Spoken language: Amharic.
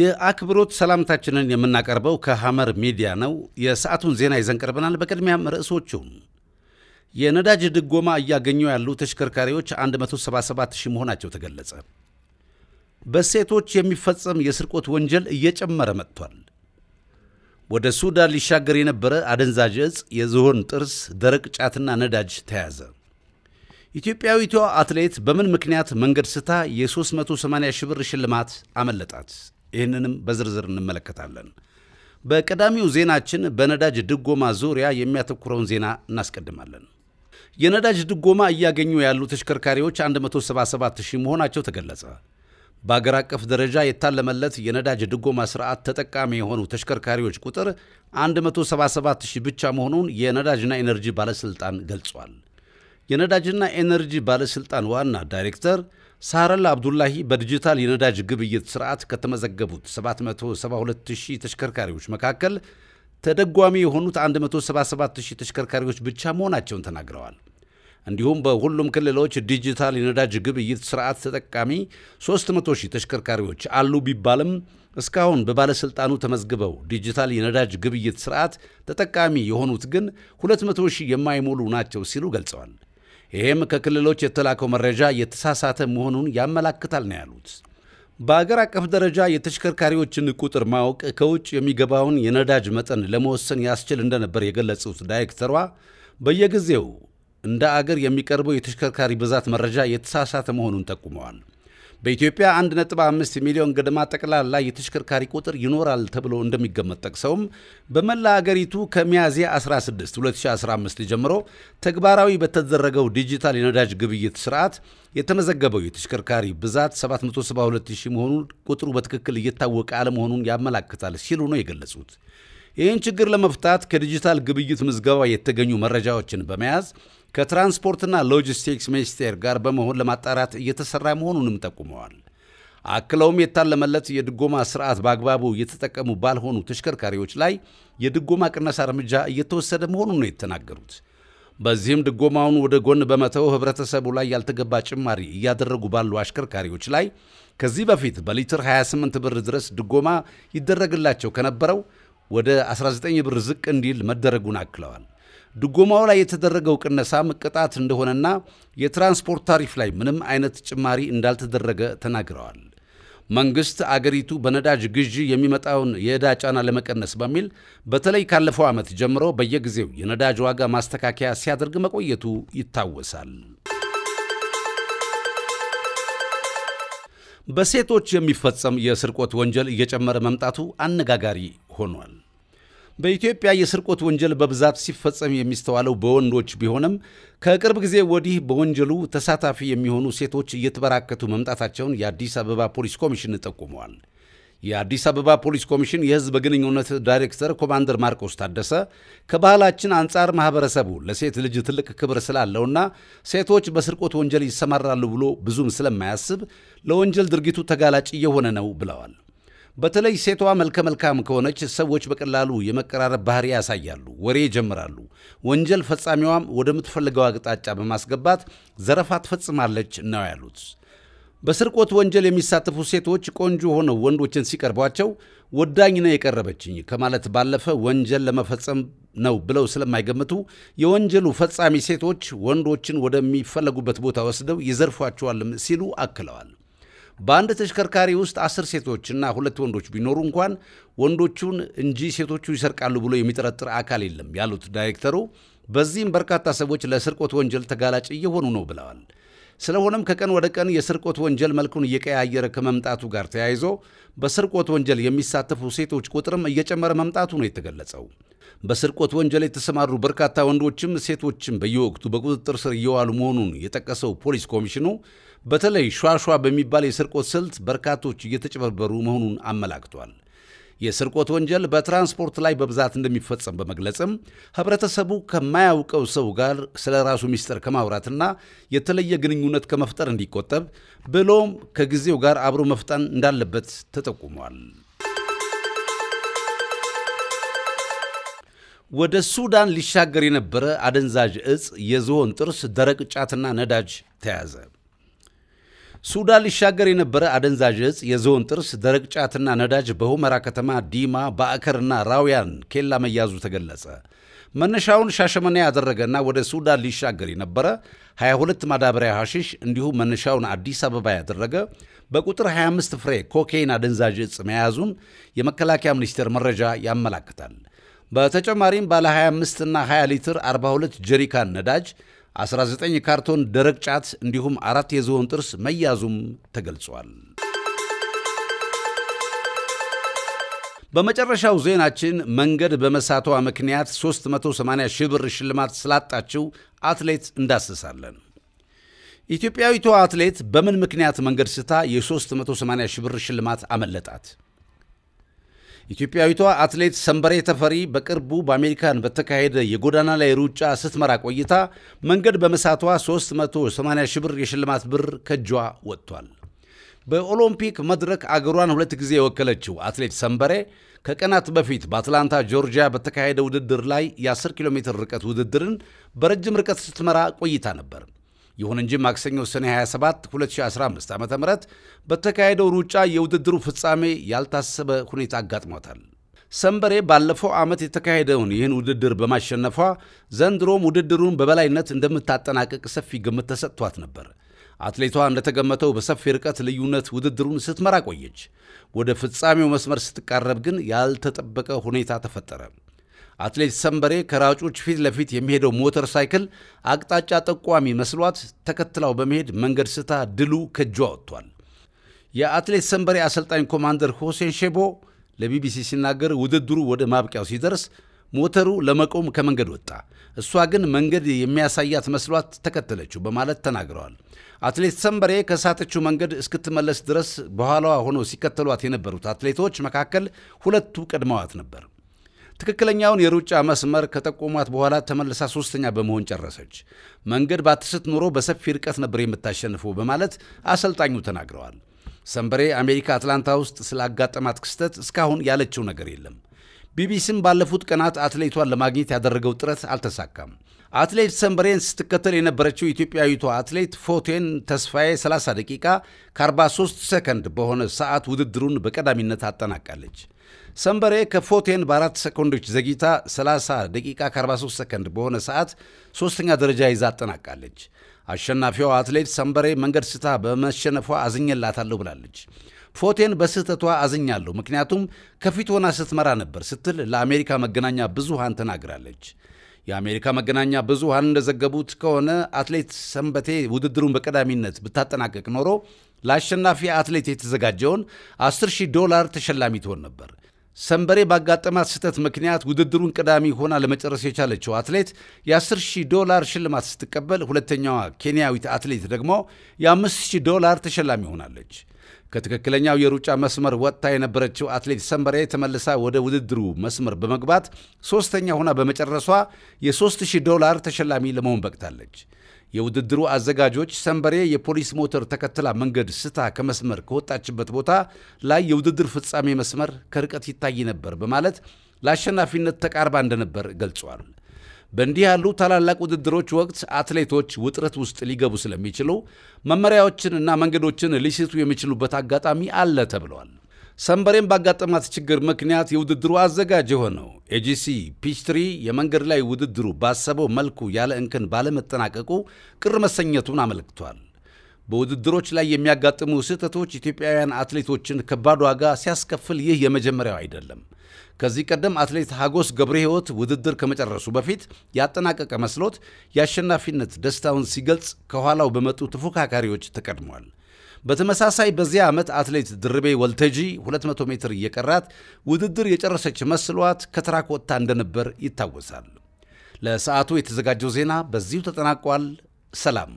የአክብሮት ሰላምታችንን የምናቀርበው ከሐመር ሚዲያ ነው። የሰዓቱን ዜና ይዘን ቀርበናል። በቅድሚያም ርዕሶቹ የነዳጅ ድጎማ እያገኙ ያሉ ተሽከርካሪዎች 177 ሺህ መሆናቸው ተገለጸ። በሴቶች የሚፈጸም የስርቆት ወንጀል እየጨመረ መጥቷል። ወደ ሱዳን ሊሻገር የነበረ አደንዛዥ ዕጽ፣ የዝሆን ጥርስ፣ ደረቅ ጫትና ነዳጅ ተያዘ። ኢትዮጵያዊቷ አትሌት በምን ምክንያት መንገድ ስታ የ380 ሺህ ብር ሽልማት አመለጣት? ይህንንም በዝርዝር እንመለከታለን። በቀዳሚው ዜናችን በነዳጅ ድጎማ ዙሪያ የሚያተኩረውን ዜና እናስቀድማለን። የነዳጅ ድጎማ እያገኙ ያሉ ተሽከርካሪዎች 177,000 ሺህ መሆናቸው ተገለጸ። በአገር አቀፍ ደረጃ የታለመለት የነዳጅ ድጎማ ስርዓት ተጠቃሚ የሆኑ ተሽከርካሪዎች ቁጥር 177,000 ብቻ መሆኑን የነዳጅና ኤነርጂ ባለሥልጣን ገልጿል። የነዳጅና ኤነርጂ ባለሥልጣን ዋና ዳይሬክተር ሳረል አብዱላሂ በዲጂታል የነዳጅ ግብይት ስርዓት ከተመዘገቡት 772000 ተሽከርካሪዎች መካከል ተደጓሚ የሆኑት 177000 ተሽከርካሪዎች ብቻ መሆናቸውን ተናግረዋል። እንዲሁም በሁሉም ክልሎች ዲጂታል የነዳጅ ግብይት ስርዓት ተጠቃሚ 300 ተሽከርካሪዎች አሉ ቢባልም እስካሁን በባለሥልጣኑ ተመዝግበው ዲጂታል የነዳጅ ግብይት ስርዓት ተጠቃሚ የሆኑት ግን 200 ሺህ የማይሞሉ ናቸው ሲሉ ገልጸዋል። ይህም ከክልሎች የተላከው መረጃ የተሳሳተ መሆኑን ያመላክታል ነው ያሉት። በአገር አቀፍ ደረጃ የተሽከርካሪዎችን ቁጥር ማወቅ ከውጭ የሚገባውን የነዳጅ መጠን ለመወሰን ያስችል እንደነበር የገለጹት ዳይሬክተሯ በየጊዜው እንደ አገር የሚቀርበው የተሽከርካሪ ብዛት መረጃ የተሳሳተ መሆኑን ጠቁመዋል። በኢትዮጵያ 1.5 ሚሊዮን ገደማ ጠቅላላ የተሽከርካሪ ቁጥር ይኖራል ተብሎ እንደሚገመት ጠቅሰውም በመላ አገሪቱ ከሚያዝያ 16 2015 ጀምሮ ተግባራዊ በተደረገው ዲጂታል የነዳጅ ግብይት ስርዓት የተመዘገበው የተሽከርካሪ ብዛት 772000 መሆኑን ቁጥሩ በትክክል እየታወቀ አለመሆኑን ያመላክታል ሲሉ ነው የገለጹት። ይህን ችግር ለመፍታት ከዲጂታል ግብይት ምዝገባ የተገኙ መረጃዎችን በመያዝ ከትራንስፖርትና ሎጂስቲክስ ሚኒስቴር ጋር በመሆን ለማጣራት እየተሰራ መሆኑንም ጠቁመዋል። አክለውም የታለመለት የድጎማ ስርዓት በአግባቡ እየተጠቀሙ ባልሆኑ ተሽከርካሪዎች ላይ የድጎማ ቅነሳ እርምጃ እየተወሰደ መሆኑን ነው የተናገሩት። በዚህም ድጎማውን ወደ ጎን በመተው ህብረተሰቡ ላይ ያልተገባ ጭማሪ እያደረጉ ባሉ አሽከርካሪዎች ላይ ከዚህ በፊት በሊትር 28 ብር ድረስ ድጎማ ይደረግላቸው ከነበረው ወደ 19 ብር ዝቅ እንዲል መደረጉን አክለዋል። ድጎማው ላይ የተደረገው ቅነሳም ቅጣት እንደሆነና የትራንስፖርት ታሪፍ ላይ ምንም አይነት ጭማሪ እንዳልተደረገ ተናግረዋል። መንግስት አገሪቱ በነዳጅ ግዢ የሚመጣውን የዕዳ ጫና ለመቀነስ በሚል በተለይ ካለፈው ዓመት ጀምሮ በየጊዜው የነዳጅ ዋጋ ማስተካከያ ሲያደርግ መቆየቱ ይታወሳል። በሴቶች የሚፈጸም የስርቆት ወንጀል እየጨመረ መምጣቱ አነጋጋሪ ሆኗል። በኢትዮጵያ የስርቆት ወንጀል በብዛት ሲፈጸም የሚስተዋለው በወንዶች ቢሆንም ከቅርብ ጊዜ ወዲህ በወንጀሉ ተሳታፊ የሚሆኑ ሴቶች እየተበራከቱ መምጣታቸውን የአዲስ አበባ ፖሊስ ኮሚሽን ጠቁመዋል። የአዲስ አበባ ፖሊስ ኮሚሽን የሕዝብ ግንኙነት ዳይሬክተር ኮማንደር ማርቆስ ታደሰ ከባህላችን አንጻር ማህበረሰቡ ለሴት ልጅ ትልቅ ክብር ስላለውና ሴቶች በስርቆት ወንጀል ይሰማራሉ ብሎ ብዙም ስለማያስብ ለወንጀል ድርጊቱ ተጋላጭ እየሆነ ነው ብለዋል። በተለይ ሴቷ መልከ መልካም ከሆነች ሰዎች በቀላሉ የመቀራረብ ባህሪ ያሳያሉ፣ ወሬ ይጀምራሉ። ወንጀል ፈጻሚዋም ወደምትፈልገው አቅጣጫ በማስገባት ዘረፋ ትፈጽማለች ነው ያሉት። በስርቆት ወንጀል የሚሳተፉ ሴቶች ቆንጆ ሆነው ወንዶችን ሲቀርቧቸው ወዳኝ ነው የቀረበችኝ ከማለት ባለፈ ወንጀል ለመፈጸም ነው ብለው ስለማይገምቱ የወንጀሉ ፈጻሚ ሴቶች ወንዶችን ወደሚፈለጉበት ቦታ ወስደው ይዘርፏቸዋልም ሲሉ አክለዋል። በአንድ ተሽከርካሪ ውስጥ አስር ሴቶችና ሁለት ወንዶች ቢኖሩ እንኳን ወንዶቹን እንጂ ሴቶቹ ይሰርቃሉ ብሎ የሚጠረጥር አካል የለም ያሉት ዳይሬክተሩ፣ በዚህም በርካታ ሰዎች ለስርቆት ወንጀል ተጋላጭ እየሆኑ ነው ብለዋል። ስለሆነም ከቀን ወደ ቀን የስርቆት ወንጀል መልኩን እየቀያየረ ከመምጣቱ ጋር ተያይዞ በስርቆት ወንጀል የሚሳተፉ ሴቶች ቁጥርም እየጨመረ መምጣቱ ነው የተገለጸው። በስርቆት ወንጀል የተሰማሩ በርካታ ወንዶችም ሴቶችም በየወቅቱ በቁጥጥር ስር እየዋሉ መሆኑን የጠቀሰው ፖሊስ ኮሚሽኑ በተለይ ሿሿ በሚባል የስርቆት ስልት በርካቶች እየተጨበርበሩ መሆኑን አመላክቷል። የስርቆት ወንጀል በትራንስፖርት ላይ በብዛት እንደሚፈጸም በመግለጽም ህብረተሰቡ ከማያውቀው ሰው ጋር ስለ ራሱ ሚስጥር ከማውራትና የተለየ ግንኙነት ከመፍጠር እንዲቆጠብ ብሎም ከጊዜው ጋር አብሮ መፍጠን እንዳለበት ተጠቁሟል። ወደ ሱዳን ሊሻገር የነበረ አደንዛዥ እጽ፣ የዝሆን ጥርስ፣ ደረቅ ጫትና ነዳጅ ተያዘ። ሱዳን ሊሻገር የነበረ አደንዛዥ እጽ፣ የዝሆን ጥርስ፣ ደረቅ ጫትና ነዳጅ በሁመራ ከተማ ዲማ፣ በአከርና ራውያን ኬላ መያዙ ተገለጸ። መነሻውን ሻሸመኔ ያደረገና ወደ ሱዳን ሊሻገር የነበረ 22 ማዳበሪያ ሐሽሽ እንዲሁም መነሻውን አዲስ አበባ ያደረገ በቁጥር 25 ፍሬ ኮኬይን አደንዛዥ እጽ መያዙን የመከላከያ ሚኒስቴር መረጃ ያመላክታል። በተጨማሪም ባለ 25 ና 20 ሊትር 42 ጀሪካን ነዳጅ 19 ካርቶን ደረቅ ጫት እንዲሁም አራት የዝሆን ጥርስ መያዙም ተገልጿል። በመጨረሻው ዜናችን መንገድ በመሳቷ ምክንያት 380 ሺህ ብር ሽልማት ስላጣችው አትሌት እንዳስሳለን። ኢትዮጵያዊቷ አትሌት በምን ምክንያት መንገድ ስታ የ380 ሺህ ብር ሽልማት አመለጣት? ኢትዮጵያዊቷ አትሌት ሰንበሬ ተፈሪ በቅርቡ በአሜሪካን በተካሄደ የጎዳና ላይ ሩጫ ስትመራ ቆይታ መንገድ በመሳቷ 380 ሺህ ብር የሽልማት ብር ከእጇ ወጥቷል። በኦሎምፒክ መድረክ አገሯን ሁለት ጊዜ የወከለችው አትሌት ሰንበሬ ከቀናት በፊት በአትላንታ ጆርጂያ በተካሄደ ውድድር ላይ የ10 ኪሎ ሜትር ርቀት ውድድርን በረጅም ርቀት ስትመራ ቆይታ ነበር። ይሁን እንጂ ማክሰኞ ሰኔ 27 2015 ዓ ም በተካሄደው ሩጫ የውድድሩ ፍጻሜ ያልታሰበ ሁኔታ አጋጥሟታል። ሰንበሬ ባለፈው ዓመት የተካሄደውን ይህን ውድድር በማሸነፏ ዘንድሮም ውድድሩን በበላይነት እንደምታጠናቀቅ ሰፊ ግምት ተሰጥቷት ነበር። አትሌቷ እንደተገመተው በሰፊ ርቀት ልዩነት ውድድሩን ስትመራ ቆየች። ወደ ፍጻሜው መስመር ስትቃረብ ግን ያልተጠበቀ ሁኔታ ተፈጠረ። አትሌት ሰንበሬ ከራጮች ፊት ለፊት የሚሄደው ሞተር ሳይክል አቅጣጫ ጠቋሚ መስሏት ተከትላው በመሄድ መንገድ ስታ ድሉ ከጇ ወጥቷል። የአትሌት ሰንበሬ አሰልጣኝ ኮማንደር ሆሴን ሼቦ ለቢቢሲ ሲናገር ውድድሩ ወደ ማብቂያው ሲደርስ ሞተሩ ለመቆም ከመንገድ ወጣ፣ እሷ ግን መንገድ የሚያሳያት መስሏት ተከተለችው በማለት ተናግረዋል። አትሌት ሰንበሬ ከሳተችው መንገድ እስክትመለስ ድረስ በኋላዋ ሆኖ ሲከተሏት የነበሩት አትሌቶች መካከል ሁለቱ ቀድመዋት ነበር። ትክክለኛውን የሩጫ መስመር ከጠቆሟት በኋላ ተመልሳ ሶስተኛ በመሆን ጨረሰች። መንገድ ባትስት ኑሮ በሰፊ ርቀት ነበር የምታሸንፉ በማለት አሰልጣኙ ተናግረዋል። ሰንበሬ አሜሪካ አትላንታ ውስጥ ስላጋጠማት ክስተት እስካሁን ያለችው ነገር የለም። ቢቢሲም ባለፉት ቀናት አትሌቷን ለማግኘት ያደረገው ጥረት አልተሳካም። አትሌት ሰንበሬን ስትከተል የነበረችው ኢትዮጵያዊቷ አትሌት ፎቴን ተስፋዬ 30 ደቂቃ ከ43 ሰከንድ በሆነ ሰዓት ውድድሩን በቀዳሚነት አጠናቃለች። ሰንበሬ ከፎቴን በአራት ሰኮንዶች ዘግይታ 30 ደቂቃ ከ43 ሰከንድ በሆነ ሰዓት ሦስተኛ ደረጃ ይዛ አጠናቃለች። አሸናፊዋ አትሌት ሰንበሬ መንገድ ስታ በመሸነፏ አዝኜላታለሁ ብላለች። ፎቴን በስህተቷ አዝኛለሁ፣ ምክንያቱም ከፊት ሆና ስትመራ ነበር ስትል ለአሜሪካ መገናኛ ብዙሃን ተናግራለች። የአሜሪካ መገናኛ ብዙሃን እንደዘገቡት ከሆነ አትሌት ሰንበቴ ውድድሩን በቀዳሚነት ብታጠናቀቅ ኖሮ ለአሸናፊ አትሌት የተዘጋጀውን 10 ዶላር ተሸላሚ ትሆን ነበር። ሰንበሬ ባጋጠማት ስህተት ምክንያት ውድድሩን ቀዳሚ ሆና ለመጨረስ የቻለችው አትሌት የ10,000 ዶላር ሽልማት ስትቀበል፣ ሁለተኛዋ ኬንያዊት አትሌት ደግሞ የ5,000 ዶላር ተሸላሚ ሆናለች። ከትክክለኛው የሩጫ መስመር ወጥታ የነበረችው አትሌት ሰንበሬ ተመልሳ ወደ ውድድሩ መስመር በመግባት ሦስተኛ ሆና በመጨረሷ የ3000 ዶላር ተሸላሚ ለመሆን በቅታለች። የውድድሩ አዘጋጆች ሰንበሬ የፖሊስ ሞተር ተከትላ መንገድ ስታ ከመስመር ከወጣችበት ቦታ ላይ የውድድር ፍጻሜ መስመር ከርቀት ይታይ ነበር በማለት ለአሸናፊነት ተቃርባ እንደነበር ገልጿል። በእንዲህ ያሉ ታላላቅ ውድድሮች ወቅት አትሌቶች ውጥረት ውስጥ ሊገቡ ስለሚችሉ መመሪያዎችንና መንገዶችን ሊስቱ የሚችሉበት አጋጣሚ አለ ተብለዋል። ሰንበሬን ባጋጠማት ችግር ምክንያት የውድድሩ አዘጋጅ የሆነው ኤጂሲ ፒችትሪ የመንገድ ላይ ውድድሩ ባሰበው መልኩ ያለ እንክን ባለመጠናቀቁ ቅር መሰኘቱን አመልክቷል። በውድድሮች ላይ የሚያጋጥሙ ስህተቶች ኢትዮጵያውያን አትሌቶችን ከባድ ዋጋ ሲያስከፍል ይህ የመጀመሪያው አይደለም። ከዚህ ቀደም አትሌት ሀጎስ ገብረ ሕይወት ውድድር ከመጨረሱ በፊት ያጠናቀቀ መስሎት የአሸናፊነት ደስታውን ሲገልጽ ከኋላው በመጡ ተፎካካሪዎች ተቀድሟል። በተመሳሳይ በዚያ ዓመት አትሌት ድርቤ ወልተጂ 200 ሜትር እየቀራት ውድድር የጨረሰች መስሏት ከትራክ ወጥታ እንደነበር ይታወሳል። ለሰዓቱ የተዘጋጀው ዜና በዚሁ ተጠናቋል። ሰላም።